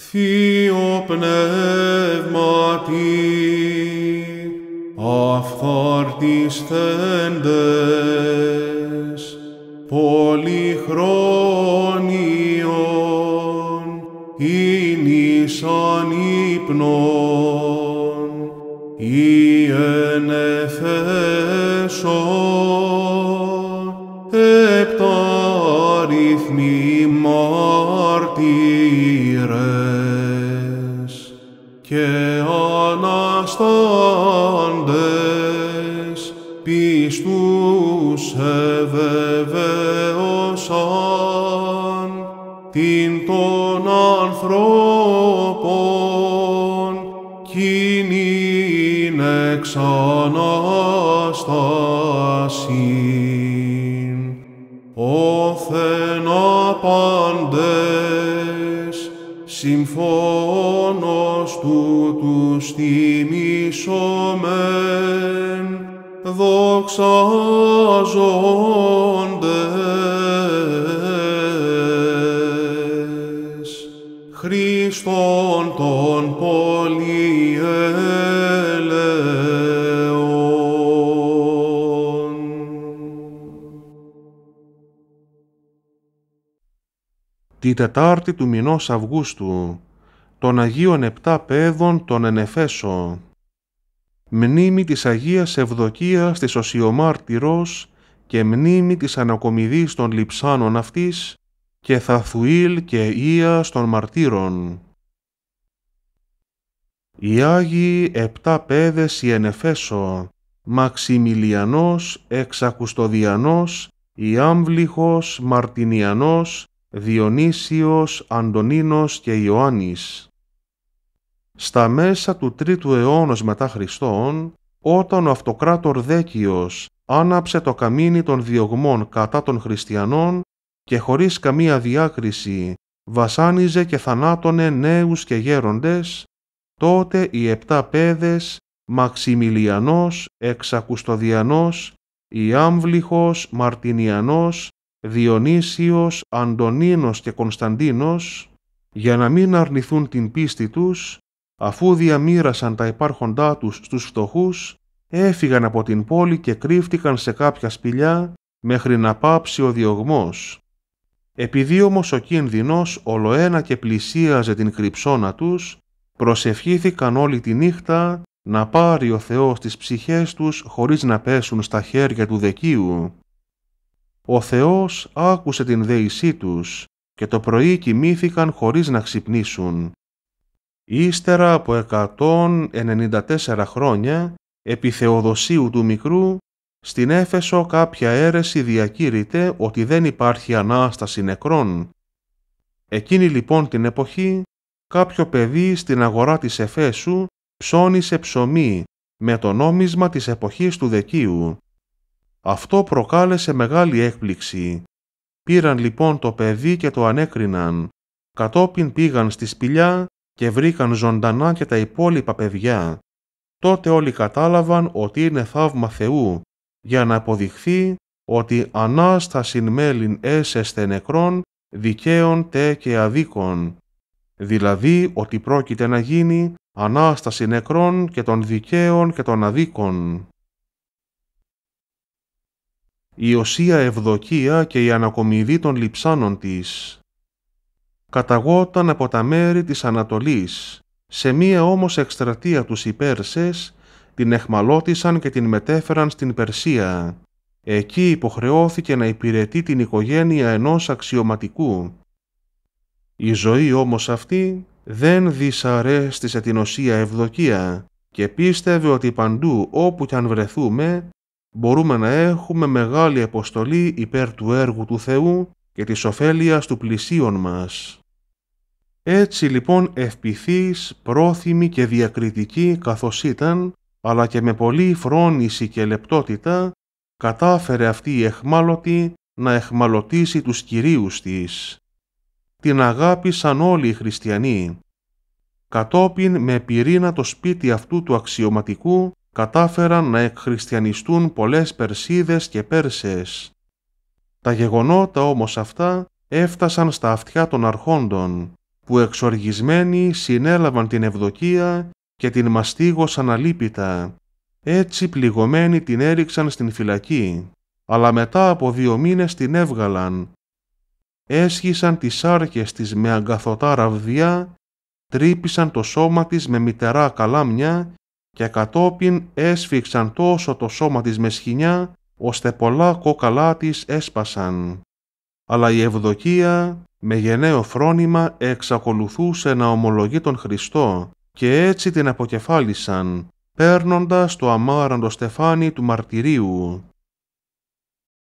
Θείο Πνεύματι, θέντες, πολυχρόνιον, ίνισαν ύπνον, ή εν εφέσον, επτά και αναστάντες πιστούς εβεβαίωσαν την των ανθρώπων κοινήν εξαναστασιν Ανάστασιν. Όθεν απαντές τιμήσομεν δοξαζόντες Χριστόν τον πολυελεον. Τη Τετάρτη του μηνός Αυγούστου των Αγίων Επτά Πέδων των Ενεφέσω. Μνήμη της Αγίας Ευδοκίας της Οσιομάρτυρος και μνήμη της ανακομιδής των λιψάνων αυτής και Θαθουήλ και Ίας των Μαρτύρων. Οι Άγιοι Επτά Παίδες οι Ενεφέσο, Μαξιμιλιανός, Εξακουστοδιανός, Ιάμβλυχος, Μαρτινιανός, Διονύσιος, Αντωνίνος και Ιωάννης. Στα μέσα του 3ου αιώνα μετά Χριστόν, όταν ο αυτοκράτορ Δέκιος άναψε το καμίνι των διωγμών κατά των χριστιανών και χωρίς καμία διάκριση βασάνιζε και θανάτωνε νέους και γέροντες, τότε οι επτά πέδες, Μαξιμιλιανός, Εξακουστοδιανός, Ιάμβλιχος, Μαρτινιανός, Διονύσιος, Αντωνίνος και Κωνσταντίνος, για να μην αρνηθούν την πίστη τους, αφού διαμήρασαν τα υπάρχοντά τους στους φτωχούς, έφυγαν από την πόλη και κρύφτηκαν σε κάποια σπηλιά μέχρι να πάψει ο διωγμός. Επειδή όμως ο κίνδυνος ολοένα και πλησίαζε την κρυψώνα τους, προσευχήθηκαν όλη τη νύχτα να πάρει ο Θεός τις ψυχές τους χωρίς να πέσουν στα χέρια του δεκίου. Ο Θεός άκουσε την δέησή τους και το πρωί κοιμήθηκαν χωρίς να ξυπνήσουν. Ύστερα από 194 χρόνια, επί Θεοδοσίου του Μικρού, στην Έφεσο κάποια αίρεση διακήρυτε ότι δεν υπάρχει Ανάσταση νεκρών. Εκείνη λοιπόν την εποχή, κάποιο παιδί στην αγορά της Εφέσου ψώνισε ψωμί με το νόμισμα της εποχής του Δεκίου. Αυτό προκάλεσε μεγάλη έκπληξη. Πήραν λοιπόν το παιδί και το ανέκριναν. Κατόπιν πήγαν στη σπηλιά και βρήκαν ζωντανά και τα υπόλοιπα παιδιά, τότε όλοι κατάλαβαν ότι είναι θαύμα Θεού, για να αποδειχθεί ότι Ανάστασιν μέλιν έσεστε νεκρών, δικαίων τε και αδίκων. Δηλαδή ότι πρόκειται να γίνει Ανάσταση νεκρών και των δικαίων και των αδίκων. Η οσία ευδοκία και η ανακομιδή των λιψάνων της καταγόταν από τα μέρη της Ανατολής. Σε μία όμως εκστρατεία τους οι Πέρσες την εχμαλώτησαν και την μετέφεραν στην Περσία. Εκεί υποχρεώθηκε να υπηρετεί την οικογένεια ενός αξιωματικού. Η ζωή όμως αυτή δεν δυσαρέστησε την οσία ευδοκία και πίστευε ότι παντού όπου κι αν βρεθούμε μπορούμε να έχουμε μεγάλη αποστολή υπέρ του έργου του Θεού και της ωφέλειας του πλησίων μας. Έτσι λοιπόν ευπηθείς, πρόθυμη και διακριτική καθώς ήταν, αλλά και με πολλή φρόνηση και λεπτότητα, κατάφερε αυτή η εχμάλωτη να εχμαλωτήσει τους κυρίους της. Την αγάπησαν όλοι οι χριστιανοί. Κατόπιν με πυρήνα το σπίτι αυτού του αξιωματικού κατάφεραν να εκχριστιανιστούν πολλές Περσίδες και Πέρσες. Τα γεγονότα όμως αυτά έφτασαν στα αυτιά των αρχόντων που εξοργισμένοι συνέλαβαν την ευδοκία και την μαστίγωσαν αλίπητα. Έτσι πληγωμένοι την έριξαν στην φυλακή, αλλά μετά από δύο μήνες την έβγαλαν. Έσχισαν τις σάρκες της με αγκαθωτά ραβδιά, τρύπησαν το σώμα της με μητερά καλάμια και κατόπιν έσφιξαν τόσο το σώμα της με σχοινιά, ώστε πολλά κόκαλά της έσπασαν. Αλλά η ευδοκία με γενναίο φρόνημα εξακολουθούσε να ομολογεί τον Χριστό και έτσι την αποκεφάλισαν, παίρνοντας το αμάραντο στεφάνι του μαρτυρίου.